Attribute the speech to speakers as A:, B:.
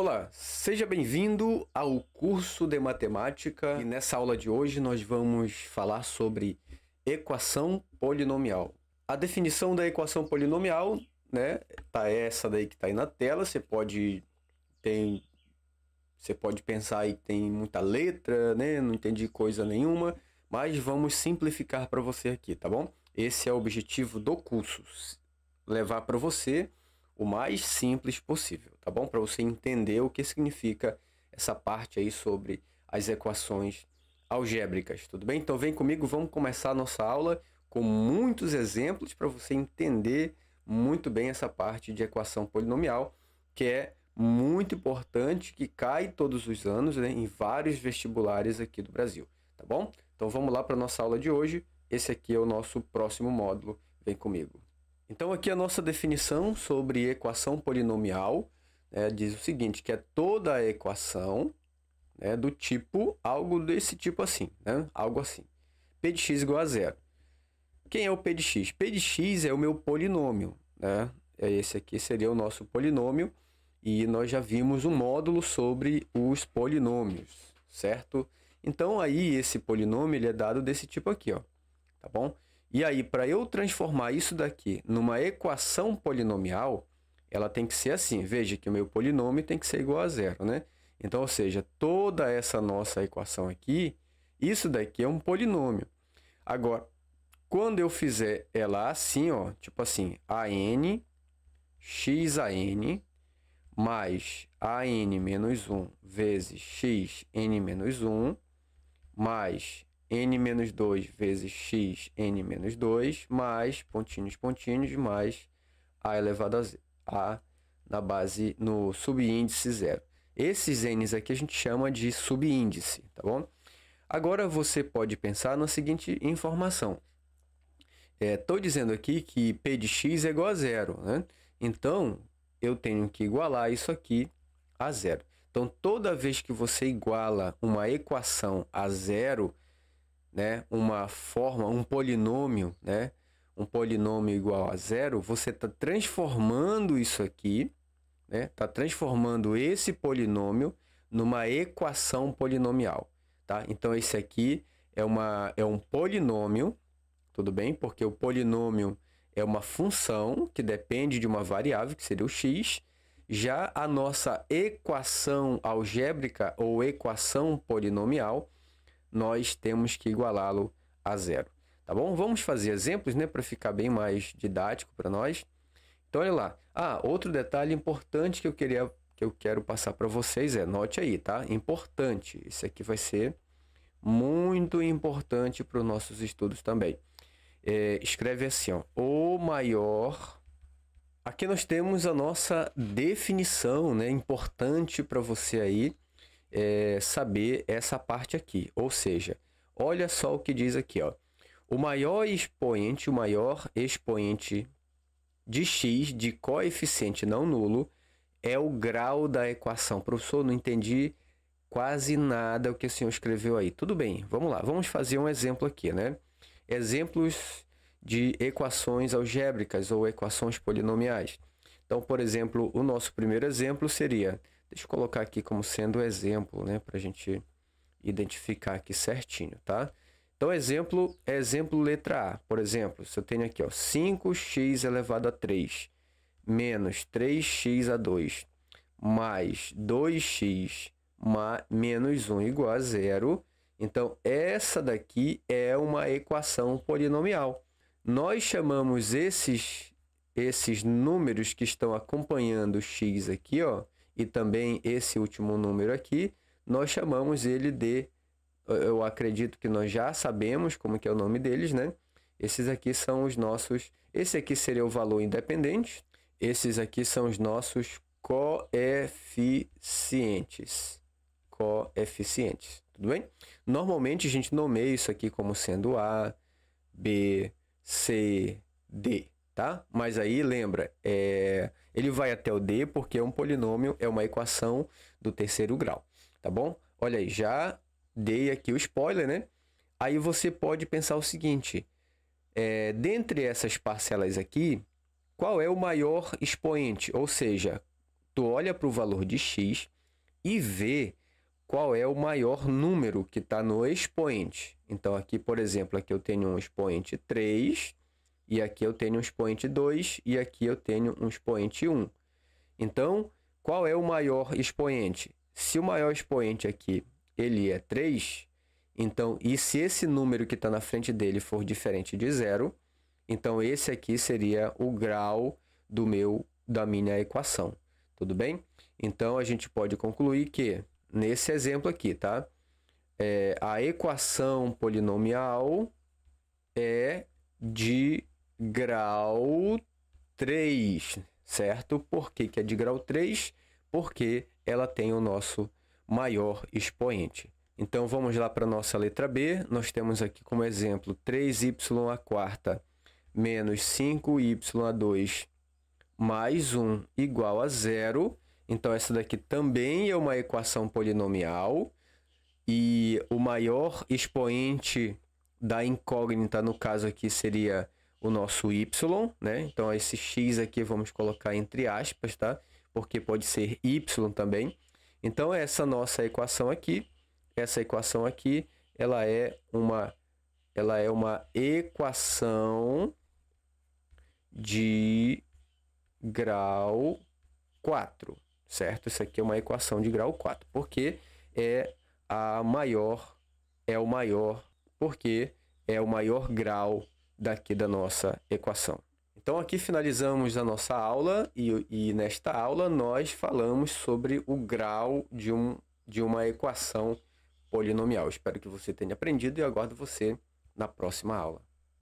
A: Olá, seja bem-vindo ao curso de matemática e nessa aula de hoje nós vamos falar sobre equação polinomial. A definição da equação polinomial, né, tá essa daí que tá aí na tela, você pode tem você pode pensar aí que tem muita letra, né, não entendi coisa nenhuma, mas vamos simplificar para você aqui, tá bom? Esse é o objetivo do curso, levar para você o mais simples possível, tá bom? Para você entender o que significa essa parte aí sobre as equações algébricas, tudo bem? Então vem comigo, vamos começar a nossa aula com muitos exemplos para você entender muito bem essa parte de equação polinomial, que é muito importante, que cai todos os anos né, em vários vestibulares aqui do Brasil, tá bom? Então vamos lá para nossa aula de hoje. Esse aqui é o nosso próximo módulo. Vem comigo. Então aqui a nossa definição sobre equação polinomial né, diz o seguinte, que é toda a equação né, do tipo, algo desse tipo assim, né, algo assim. P de x igual a zero. Quem é o P de x? P de x é o meu polinômio, né? É esse aqui seria o nosso polinômio e nós já vimos um módulo sobre os polinômios, certo? Então aí esse polinômio ele é dado desse tipo aqui, ó, tá bom? E aí, para eu transformar isso daqui numa equação polinomial, ela tem que ser assim. Veja que o meu polinômio tem que ser igual a zero, né? Então, ou seja, toda essa nossa equação aqui, isso daqui é um polinômio. Agora, quando eu fizer ela assim, ó, tipo assim, a n x a n mais a n menos 1 vezes x n menos 1 mais n menos 2 vezes x, n menos 2, mais pontinhos, pontinhos, mais a elevado a, z, a na base, no subíndice zero. Esses n's aqui a gente chama de subíndice, tá bom? Agora você pode pensar na seguinte informação. Estou é, dizendo aqui que p de x é igual a zero, né? Então, eu tenho que igualar isso aqui a zero. Então, toda vez que você iguala uma equação a zero, né, uma forma, um polinômio, né, um polinômio igual a zero, você está transformando isso aqui, né, está transformando esse polinômio numa equação polinomial, tá? Então esse aqui é uma é um polinômio, tudo bem? Porque o polinômio é uma função que depende de uma variável, que seria o x. Já a nossa equação algébrica ou equação polinomial nós temos que igualá-lo a zero. Tá bom? Vamos fazer exemplos, né, para ficar bem mais didático para nós. Então olha lá. Ah, outro detalhe importante que eu queria que eu quero passar para vocês é, note aí, tá? Importante. Isso aqui vai ser muito importante para os nossos estudos também. É, escreve assim, ó, o maior. Aqui nós temos a nossa definição, né? Importante para você aí é, saber essa parte aqui. Ou seja, olha só o que diz aqui, ó. O maior expoente, o maior expoente de x de coeficiente não nulo é o grau da equação. Professor, não entendi quase nada o que o senhor escreveu aí. Tudo bem, vamos lá. Vamos fazer um exemplo aqui, né? Exemplos de equações algébricas ou equações polinomiais. Então, por exemplo, o nosso primeiro exemplo seria Deixa eu colocar aqui como sendo o exemplo, né? Para a gente identificar aqui certinho, tá? Então, exemplo é exemplo letra A. Por exemplo, se eu tenho aqui, ó, 5x elevado a 3 menos 3x a 2 mais 2x menos 1 igual a zero. Então, essa daqui é uma equação polinomial. Nós chamamos esses, esses números que estão acompanhando x aqui, ó, e também esse último número aqui, nós chamamos ele de, eu acredito que nós já sabemos como que é o nome deles, né? Esses aqui são os nossos, esse aqui seria o valor independente, esses aqui são os nossos coeficientes. Coeficientes, tudo bem? Normalmente a gente nomeia isso aqui como sendo A, B, C, D, tá? Mas aí lembra, é, ele vai até o D porque é um polinômio, é uma equação do terceiro grau, tá bom? Olha aí, já dei aqui o spoiler, né? Aí você pode pensar o seguinte, é, dentre essas parcelas aqui, qual é o maior expoente? Ou seja, tu olha para o valor de x e vê qual é o maior número que está no expoente. Então, aqui, por exemplo, aqui eu tenho um expoente 3, e aqui eu tenho um expoente 2 e aqui eu tenho um expoente 1. Então, qual é o maior expoente? Se o maior expoente aqui ele é 3, então, e se esse número que está na frente dele for diferente de zero, então esse aqui seria o grau do meu da minha equação. Tudo bem? Então, a gente pode concluir que, nesse exemplo aqui, tá? É, a equação polinomial é de grau 3, certo? Por que, que é de grau 3? Porque ela tem o nosso maior expoente. Então vamos lá para a nossa letra B. Nós temos aqui como exemplo 3y à quarta menos 5y a 2 mais 1 igual a zero. Então essa daqui também é uma equação polinomial. E o maior expoente da incógnita, no caso aqui, seria o nosso y, né? Então esse x aqui vamos colocar entre aspas, tá? Porque pode ser y também. Então essa nossa equação aqui, essa equação aqui, ela é uma ela é uma equação de grau 4, certo? Isso aqui é uma equação de grau 4, porque é a maior, é o maior, porque é o maior grau daqui da nossa equação. Então aqui finalizamos a nossa aula e, e nesta aula nós falamos sobre o grau de, um, de uma equação polinomial. Espero que você tenha aprendido e aguardo você na próxima aula.